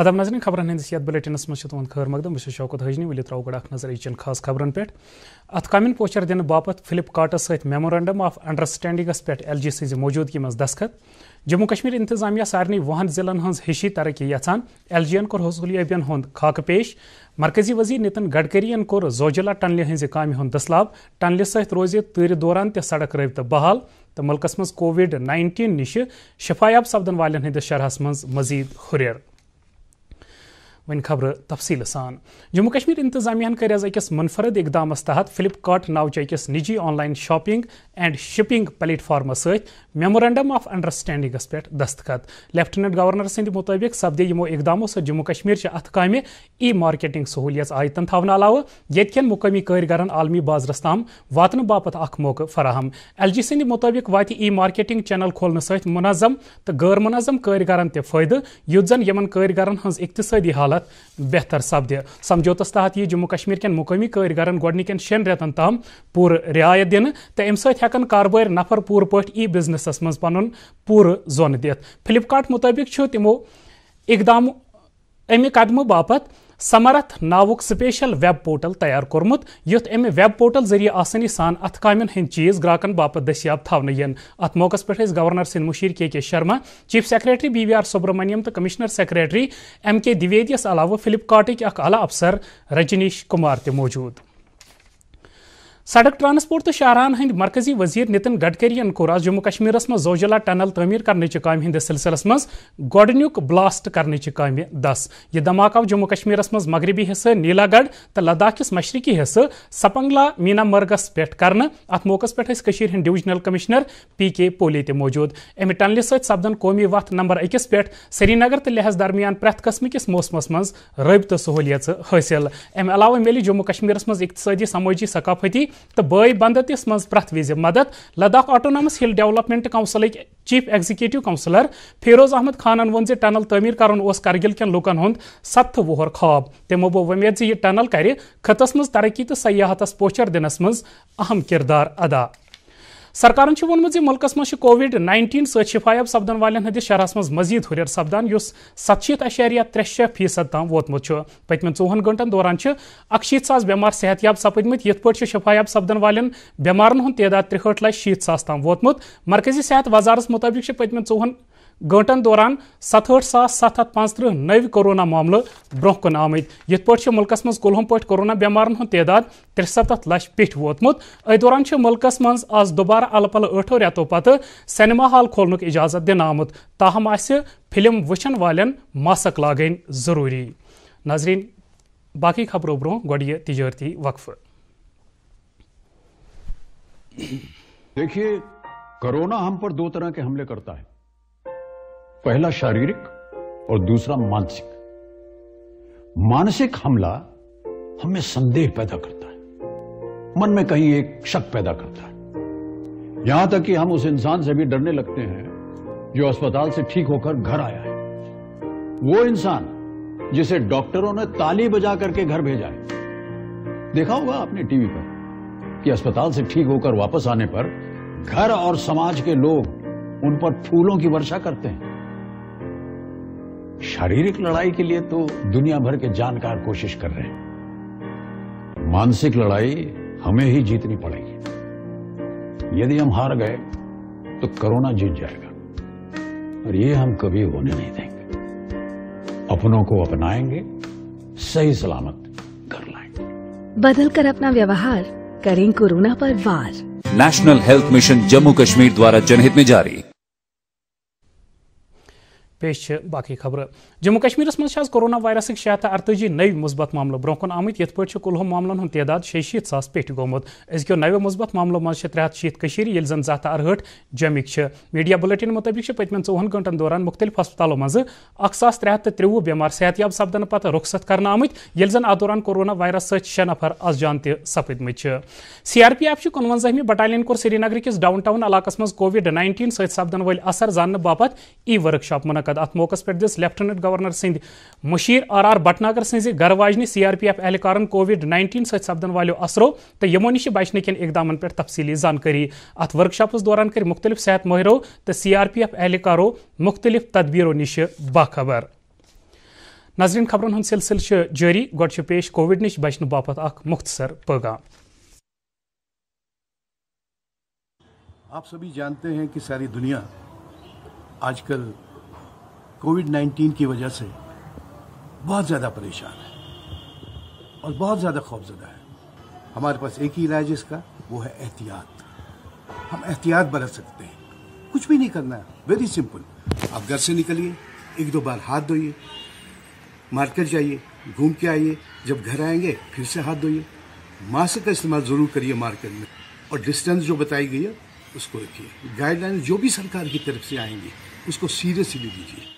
आदाब नजर खबरन हिंदिस बुलेटिन मज तुम खर मकदम बहुत शौकत हजनी वो त्रो गो नजर यह खास खबर पे अत कम पोचर दिन बापत फ्लिपकार्टस मेमोरेंडम आफ अंडरस्टैंडिंगस पे एल जी सज मौजूदगी मज दस्खत जम्मू कश्मीर इंतजामिया सारे वुहन जिलन हज हिशी तरक्की यहान एल जी कोर हसूलियाबियन हूं खाक पेश मरकजी वजी नितिन गडकरियन कोर जोजिला टनल हज काम हूं दसलाब टनल सोज तूर दौरान ते सड़क रबत बहाल तो मुल्क मज कोविड नाइन्टीन नश शिफायाब सपदन वाले हंदिस शरहस मज मजीद हुरियर वन खबर तफसील सान जम्मू कश्मीर इंतजामियान कर अकिस मुनफरद इकदाम तहत फ्लिपकार्ट नावचि अकिस निजी लाइन shopping and shipping platform memorandum of understanding पे दस्तखत लेफ्टिनेंट गवर्नर सद मुताबिक सपदे यमो इकदामों सत जम्मू कश्मीर अत कम ई मार्केटिंग सहूलियत आयतन थावन अलाव यन मुकमी कारगरन आलमी बाजरस तम वा बाप अख मौके फराहम एल जी संद मुताबिक वात ई मार्केटिंग चैनल खोलने सत मुनजम तो गर मुनजम कारगरन तय फायदे युद्ध जन यमन कारगरन हज इकतदी हालत हालत बेहतर सपदि समझौतस तहत यह जम्मू कश्मीर कन मुकमी कारगरन गोडनिक शन रेतन तम पूर रियायत दिन तो अमि सकन कारबार नफर पूर पे ई बिजनस मज पन पूर् जोन दित फ्लिपकार्ट मुताबिक तमो इकदाम अमि कदम बापत समरथ नावुक स्पेशल वेब पोर्टल तैयार कोर्मुत युत अमे वेब पोर्टल जरिए आसानी सान अथ कामन हिंद चीज ग्राहकन बाप दस्याब थवन यन अत मौकस पे गवर्नर सिंद मुशीर K K Sharma chief secretary B V R Subrahmanyam तो कमिश्नर सेक्रेटरी एम के द्विवेदी अलावा फ्लिपकार्ट अला अफसर रजनीश कुमार मौजूद सड़क ट्रांसपोर्ट तो शाहरान हंद मरकजी वजीर नितिन गडकरियन कोर आज जम्मू कश्मीरस मज जोजिला टनल तमीर कर कम हंदिस सिलसिलस मज गोडनुक ब्लास्ट कर कम दस यह धमाक आव जम्मू कश्मीरस मज मगरबी हिस्से नीलागढ़ तो लद्दाख किस मशरकी हिस्से सपंगला मीना मर्गस पे कर अत मौकस पे हंद डिविजनल कमिश्नर पी के पोले त मौजूद अमि टनल सपदन कौमी वत नंबर अकिस पे श्रीनगर तो लेहस दरमियान प्रथ कस्म किस मौसम मज रबत सहूलियत हासिल अमि अलावा मिले जम्मू कश्मीरस मज इकतदी समाजी सकाफती तो बय बंदत तिस वि मदद Ladakh autonomous hill development council chief executive councillor Firoz Ahmad खानन वो टनल तमीर कर करगिल कन लूकन हूं सत्त वोहर खाब तमो बो उमेद यह कर खतस मज तरक्की तो सयाहत पोचर दिनस मज अहम किरदार अदा सरकार वोनमुत मुल्क मज कोविड नाइनटीन सफायब सपदन वाले हंदिस शहर मज मजीद हुर सपदान युस सतशीत अशारिया त्रे शे फीसद तम वोतमुत पतम चौहन गंटन दौरान अकशीत सास बेमार सेहतियाब सपदमत ये शफायब सपदन वाले बेमारन हूद तदाद त्रेहठ लच शीत सा तम मरकजी सेहत वजारस मुताबिक पतम चौहन गंटन दौरान सतहठ सास सत हथ पंजतह नव कोरोना मामल ब्रोह कुन आमद ये पे मुल्कस मज कुलहम पे कोरोना बेमारन हूं तदाद त्रिसत लच पिठ वोतमुत अ दौरान मुल्क मज आज दोबारा अल पल अठो रेतो पे सिनेमा हाल खोलन इजाजत दिन आमुत ताहम आिल्म वचन वालन मास्क लागन जरूरी नाजरीन बाकी खबरों ब्रोह गोड तजारती वक्फ देखिए कोरोना हम पर दो तरह के हमले करता है पहला शारीरिक और दूसरा मानसिक मानसिक हमला हमें संदेह पैदा करता है मन में कहीं एक शक पैदा करता है यहां तक कि हम उस इंसान से भी डरने लगते हैं जो अस्पताल से ठीक होकर घर आया है वो इंसान जिसे डॉक्टरों ने ताली बजा करके घर भेजा है देखा होगा आपने टीवी पर कि अस्पताल से ठीक होकर वापस आने पर घर और समाज के लोग उन पर फूलों की वर्षा करते हैं शारीरिक लड़ाई के लिए तो दुनिया भर के जानकार कोशिश कर रहे हैं मानसिक लड़ाई हमें ही जीतनी पड़ेगी यदि हम हार गए तो कोरोना जीत जाएगा और ये हम कभी होने नहीं देंगे अपनों को अपनाएंगे सही सलामत कर लाएंगे बदल कर अपना व्यवहार करें कोरोना पर वार national health mission Jammu Kashmir द्वारा जनहित में जारी पेश बाकी खबर जम्मू कश्मीरस मज कोरोना वायरस शे हथ अरतजी नव मुस्बत मामलों ब्रोह कुन आमित ये पे कुलहम मामलन हूं तदाद शेशीत सास पे गोमुत अजको नव मुस्बत मामलों मज त्रे हथ शीत कशीर ये जन जह अरहठ जमिक मीडिया बुलेटिन मुताबिक पतम चौहन घंटन दौरान मुख्तलिफ हस्पतालों मज अख सास त्रे हथ त्रेवह बेमार सेहतियाब सपदन पे रुखसत कर आमित ये जन अ दौरान कोरोना वायरस शे नफर अज जान तपदम सी आर पी एफ कनवंजहमि बटालियन कोर श्रीनगर किस डाउन टाउन इलाक मज कोविड नाइनटीन सपदन वल असर जानने बापत ई वर्कशॉप मुनद मुनद अत मौक पे दिस लेफ्टिनेंट गवर्नर सिंह मशीर आर आर भटनागर सज घर वाजन सी आर पी एफ एहलकार कोविड नाइनटीन सपदन वालों असरो तो यमो नश बचने कन इकदाम पे तफसली जानकारी अत वर्कशापस दौरान कर मुख्तलिफ सेहत माहिरों तो सी आर पी एफ एहलकारों मुख्तलिफ तदबीरों नश बाखबर नाजरीन खबरन हूं सिलसिल जारी गो पेश कोविड नश बचने बाप अख मुख्तसर पैगाम आप सभी जानते हैं कि सारी दुनिया आजकल कोविड 19 की वजह से बहुत ज़्यादा परेशान है और बहुत ज़्यादा खौफजदा है हमारे पास एक ही इलाज इसका वो है एहतियात हम एहतियात बरत सकते हैं कुछ भी नहीं करना है वेरी सिंपल आप घर से निकलिए एक दो बार हाथ धोइए मार्केट जाइए घूम के आइए जब घर आएंगे फिर से हाथ धोइए मास्क का इस्तेमाल ज़रूर करिए मार्केट में और डिस्टेंस जो बताई गई है उसको रखिए गाइडलाइन जो भी सरकार की तरफ से आएंगी उसको सीरियसली लीजिए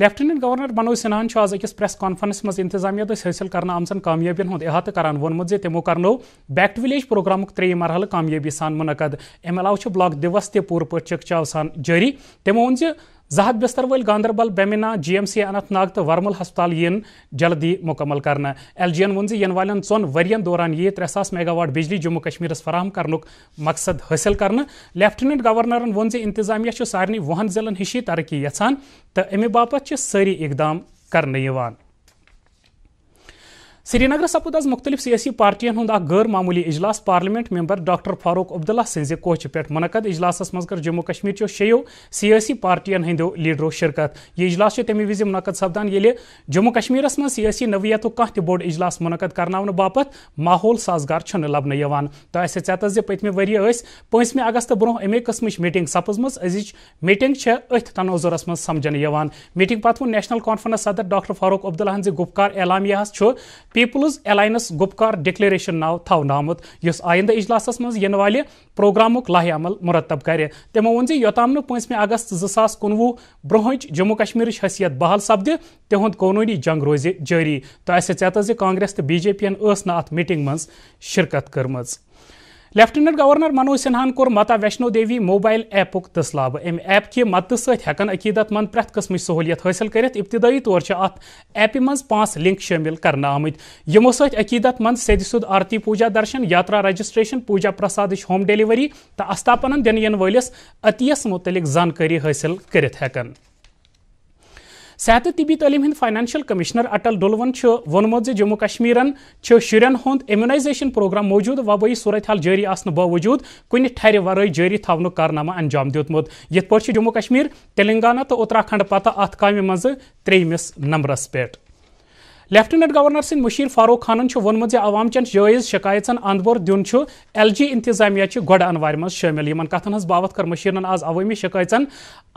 लेफ्टिनेंट गवर्नर मनोज सिन्हान आज अकिस प्रेस कॉन्फ्रेंस मज इंतजामिया दस तो हासिल कर आमचन कामयाबियन हूद अहात करान वोनमुत करो बैक टू विलेज प्रोग्राम त्रे मरहल कामयाबी सान मुनद अमि ब्लॉक दिवस तूर पे चकचाव सान जारी तमो वो जहाद बिस्तर वल Ganderbal Bemina G M C Anantnag तो वर्मल हस्पताल इन जल्दी मुकमल कर एल जी एन वो इन वाले चौन वरियन दौरान ये त्रे सास मेगावाट बिजली जम्मू कश्मीर फराम कर मकसद हासिल कर लेफ्टिनेंट गवर्नरन जो इंतजामिया सारे वुहन जिलन हिशी तरक्की यहां तो अमे बापत सारी इकदाम कर श्रीनगरस सपुद आज मुख्त सियासी पार्टियन हूं अ गैर मामूली इजलास parliament member doctor Farooq Abdullah सज कोच पे मुनद इजलास मज कर जम्मू कश्मीर चो शो सियासी पार्टियन हंदो लीडरों शिरकत यह इजलास तमें वज मुनद सपदान ये जम्मू कश्मीर मं सियासी नवीयत कह बोड इजलास मुनद कर बापत माहौल साजगार लबन तो ऐत पतमे वरी पंचमे अगस्त ब्रो अमे कस्म मीटिंग सपजम अज मीटिंग अथ तनोजुरस मं समझन मीटिंग पत् नेशनल कॉन्फ्रेंस सदर डॉक्टर फारूक अब्दुल्ला हज गुफकार एलामिया पीपल्स एलायंस गुपकार डिक्लेरेशन नाव थवन आमुत इस आइंद इजलास मज इन वाले प्रोग्राम लाहे अमल मुरतब कर तमो वोन योतम नंचमें अगस्त जस कुनवु ब्रोहच जम्मू कश्मीर हैसियत बहाल सपदि तिहुद कनूनी जंग रोज जारी तो अस कांग्रेस तो बी जे पी अत मीटिंग मज शिरकत कर्म लेफ्टिनेंट गवर्नर मनोज सिन्हान कोर माता वैष्णो देवी मोबाइल ऐप दसलब अम ऐप के मदद सकन अकीदत मंद प्रेथ कस्म सहूलियत हासिल कर इब्तदाई तौर अत ऐपि पांच लिंक शामिल कर आमो सकीदत मंद सद सुद आरती puja darshan yatra registration puja prasad home delivery तो अस्तापन दिन वन वलिस अतियस मुतलिक जानकारी हासिल कर सेहत तबी तलीम हंद फाइनेंशियल कमिश्नर अटल डुलवन वोनमुत जम्मू कश्मीर शुरन हंद इम्यूनाइजेशन प्रोग्राम मौजूद वबई सूरत हाल जारी बावजूद कुन ठर वर जारी थवन कारनामा अंजाम दुतमुत ये जम्मू कश्मीर तेलंगाना तो उत्तराखंड पत अत काम मज त्रेमस नंबरस पे लेफ्टिनेंट गवर्नर सिंह मुशीर फारूक खानन वोनमुत आवाम चन जायज शिकायतन अंदबोर दिन एल जी इंतजामिया गोड अनवार मज शामिल इन कथन हज बाबत कर मुशीरन आज अवमी शिकायतन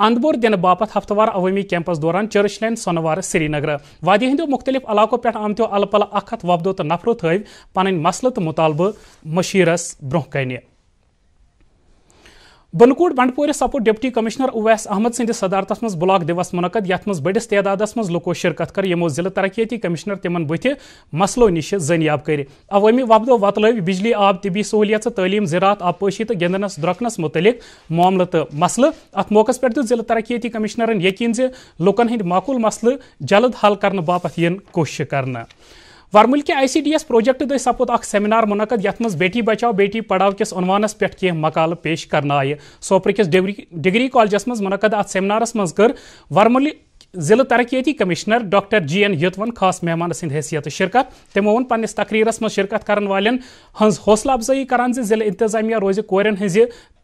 अंदबोर दिन बापत हफ्तवार अवमी कैंपस दौरान चर्च लैंड सोनवार श्रीनगर वादी हंदो मुख्तलिफ इलाकों पे आमतो अल पल अखत वबदो तो नफरों थ पन मसल तो मुतालबह मशीरस ब्रोह कने बलकोट बंडपोरिस सपोर्ट डिप्टी कमिश्नर उवैस अहमद संदिस सदारत मज ब्लाक दिवस मुनद यथ बड़स तदाद मज लुको शिरकत कर यमो जिले तरक्याती कमिश्नर तिम बुथ मसलो नश जनियाब कर अवमी वबदो वतल बिजली आब तिबी सहूलियत तलीम ज़रात आबपोशी तो गंदनस द्रोकनस मुतलिक मामल तो मसल अत मौक़ पे जिले तरक्याती कमिश्नरन यकीन जुकन हंद माकूल मसल जल्द हल कर बापत इन कोशिश कर वर्मुल के I C D S project दे सपुद अख सेमिनार मुनद ये बेटी बचाओ बेटी पढ़ाओ किस उनवानस पे कह मकाल पेश कर सोपर किस डिग्री कॉलेजस मज मुनद अत सेमिनारस मज कर वर्मुल जिले तरक्याती कमिश्नर डॉक्टर जी एन युतवन खास मेहमान सद हैसियत शिरकत तमो वो पन्नस तकरीरस मज शिरकत कर वाले हज हौसला अफजाई करान जिले इंतजामिया रोज कोरन हज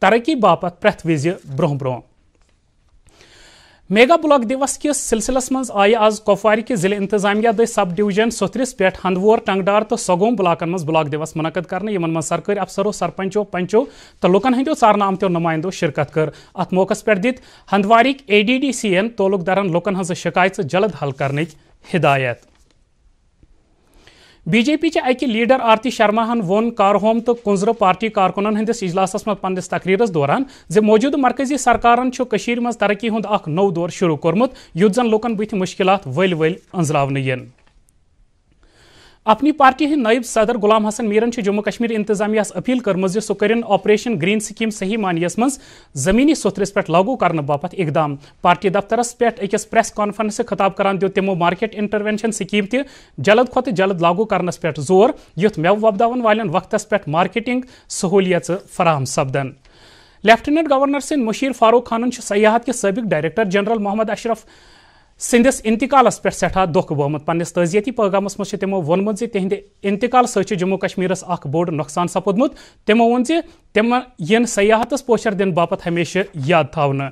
तरक्की बापत प्रथ वज ब्रोह ब्रोह मेगा ब्लॉक दिवस किस सिलसिलस मज आये आज कपवार के जिले इंतजामिया दि सब डिवीजन सोथरिस पे हंदवोर टंगडार तो सगोम ब्लॉकन मज ब्लॉक दिवस मुनद कर मन सरकारी अफसरों सरपंचो पंचो तो लुकन हंदो सारना आमतो नुमाइंदो शिरकत कर अत मौकस पे दित हंदवारिक ए डी डी सी एन तोलुक दरन लुकन हज शिकायत जल्द हल कर हिदायत बीजेपी के अकि लीडर आरती शर्मा हन वोन कारहोम तो कुंजर पार्टी कारकुनन हंदिस इजलास मज पन्नस तकरीरस दौरान जि मौजूद मरकजी सरकारन तरक्की हूद अख नव दौर शुरू कोर्मुत युद्ध जन लूकन बुथ मुश्किल वल वल अंजरावन अपनी पार्टी हिंद नायब सदर गुलाम हसन मीरन जम्मू कश्मीर इंतजामिया अपील कर्म जो कर ऑपरेशन ग्रीन स्कीम सही मानियस मं जमीनी सुथरस पे लागू कर बापत इकदाम पार्टी दफ्तरस पे अकिस प्रेस कॉन्फ्रेंस खिताब करान दु तमो मार्केट इंटरवेंशन स्कीम तल्द जल्द जल्द लागू कर पे जोर युथ मेव वपदान वाले वक्त पे मार्केटिंग सहूलियत फराहम सपदन लेफ्टिनेंट गवर्नर सिंह मुशीर फारूक खान सयाहत के सबक डायरेक्टर जनरल मोहम्मद अशरफ सिंदिस इंतकालस पे सठा दुख वोमुत पन्नस तजियती पैगाम मज तमो तिंद इंतकाल सम्मू कश्मीर अख बोड नुकसान सपुदमुत तमो वोन तम इन सयाहत पोशर दिन बापत हमेशा याद थावन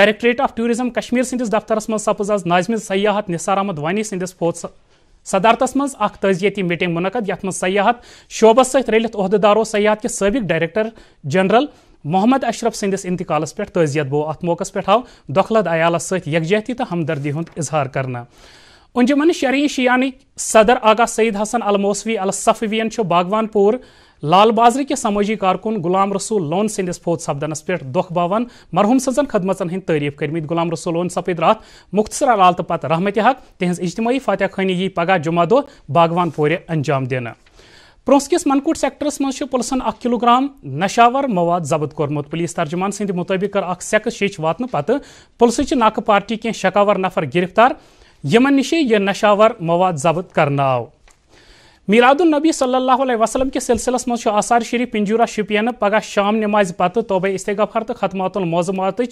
डायरेक्टरेट आफ टूरिज्म कश्मीर सिंदिस दफ्तर मज सपुज आज नाजम सयाहत निसार अहमद वानी सिंदिस फोत सदारत मज अख तजियती मीटिंग मुनद ये सयाहत शोबस सत रलित अहदेदारों सयाहत के सबक डायरेक्टर जनरल मोहम्मद अशरफ सिंदिस इंतकालस पे तजियत बो अत मौकस पे आव दखलद अयालस सकजहती तो हमदर्दी हूँ इजहार कर उंजमन शरी शियान सदर आगा सईद हसन अलमोसवी बागवान बागवानपुर लाल बाजर के समाजी कारकुन गुलाम रसूल लोन सिंदिस फोत सपदनस पे दुख बवान मरहूम सजन खदमत हिंद तारीफ कर्मित गुलाम रसूल लोन सपद रात अलाल तो पत रहमत हक तिज इजतमी फातह खानी यी पगह जुमा दो बागवान पोरे अंजाम दिन प्रोस्किस मनकूट सेक्टर मज पुलसन अख किलोग्राम नशावर मवाद जब्त कर्मुत पुलिस तर्जुमान सद मुताबिक कर अख शिच वात पत् पुलिस नाक पार्टी कह शकावर नफर गिरफ्तार यमन नशे यह नशावर मवाद जब्त कर आव नबी सल्लल्लाहु अलैहि वसल्लम के सिलसिलस मं आसार शरीफ पिंजूरा शुपियन पगह शाम नमाज पत् तोबे इस्तेगफार तो खतमातुल मौजूमात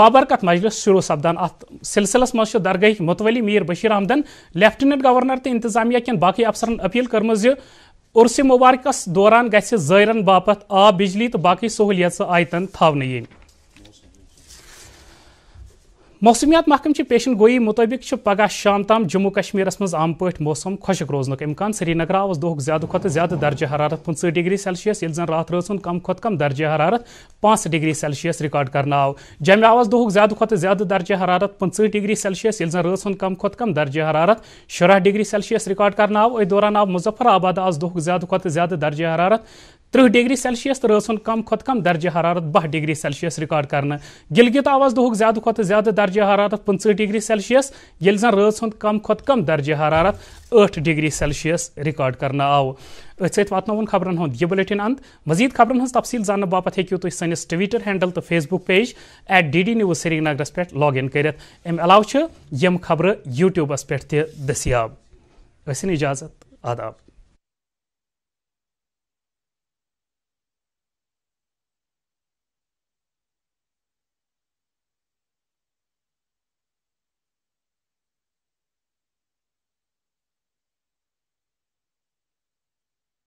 बाबरकत मजलिस शुरू सपदान अ सिलसिलस मं दरगह मुतवली मीर बशीर अहमदन लेफ्टिनेंट गवर्नर तो इंतजामिया कन बाकी अफसरन अपील कर्म उर्स मुबारकस दौरान गि जायरन बापत आब बिजली तो बाकी सहूलियत आयतन थवन मौसमियात महकम के पेशन गोई मुताबिक पगह शाम तम जम्मू कश्मीर मज आम पे मौसम खुशक रोजन इम्कान श्रीनगर आव दोह ज्यादा खुद ज्यादा दर्ज हरारत पंच डिग्री सेल्सियस ये जन रात रोज कम खुद कम दर्ज हरारत पांच डिग्री सेल्सियस रिकॉर्ड कर आव जमे आव दोह ज्यादा खुद ज्यादा दर्ज हरारत पंच डिग्री सेल्सियस ये जन रोज कम खुद कम दर्ज हरारत शुरा डिग्री सेल्सियस रिकॉर्ड कर आव अ दौरान आव मुजफ्फराबाद आज दुख ज्यादा ज्यादा दर्ज हरारत त्रुह डिग्री सेल्सियस तो रसन कम खोत कम दर्ज हरारत बह डिग्री सेल्सियस रिकॉर्ड कर गिलगित आवाज दुख ज्यादा खोत ज्यादा दर्ज हरारत पंचह डिग्री सेल्सियस ये जन हूं कम खोत कम दर्ज हरारत आठ डिग्री सेल्सियस रिकॉर्ड कर आव अथ वातन खबरन हूं यह बुलेटिन अंत मजीद खबरन हज तफी जानने बाप हूँ तुम सिस ट्विटर हैंडल तो Facebook page at D D news Srinagar पे लॉग इन कर खबर यूट्यूबस पे दस्याब इजाजत आदाब